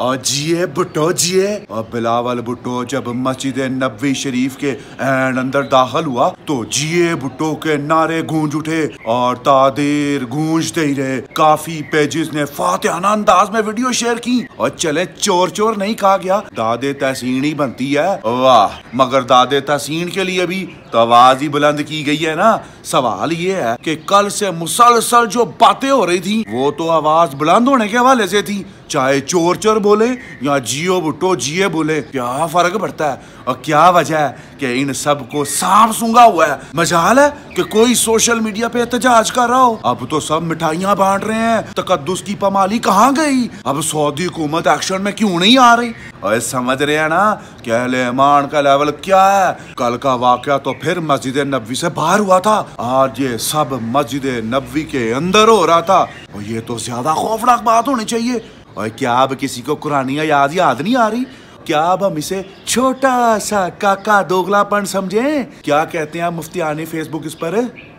जिए भुट्टो जिए और बिलावल भुट्टो जब मस्जिद नबी शरीफ के एंड अंदर दाखिल हुआ तो जिए भुट्टो के नारे गूंज उठे और तादेर गूंजते ही रहे काफी पेजेस ने फातहाना अंदाज में वीडियो शेयर की और चले चोर चोर नहीं कहा गया दादे तहसीन ही बनती है वाह मगर दादे तहसीन के लिए भी तो आवाज ही बुलंद की गई है ना सवाल ये है कि कल से मुसलसल जो बातें हो रही थी वो तो आवाज बुलंद होने के हवाले से थी चाहे चोर चोर बोले या जियो बुटो जिए बोले क्या फर्क पड़ता है और क्या वजह है कि इन सब को सांप सूंगा हुआ है मजाल है कि कोई सोशल मीडिया पे एहतजाज कर रहा हो अब तो सब मिठाइयाँ बांट रहे हैं तकदस की पमाली कहाँ गई अब सऊदी हुकूमत एक्शन में क्यों नहीं आ रही और समझ रहे हैं ना कि अहलेमान का लेवल क्या है कल का वाक्य तो फिर मस्जिद नबी से बाहर हुआ था आज ये सब मस्जिद नबी के अंदर हो रहा था और ये तो ज्यादा खौफनाक बात होनी चाहिए और क्या अब किसी को कुरानिया याद याद नहीं आ रही क्या अब हम इसे छोटा सा काका दोगलापन समझें क्या कहते हैं आप मुफ्ती आने फेसबुक इस पर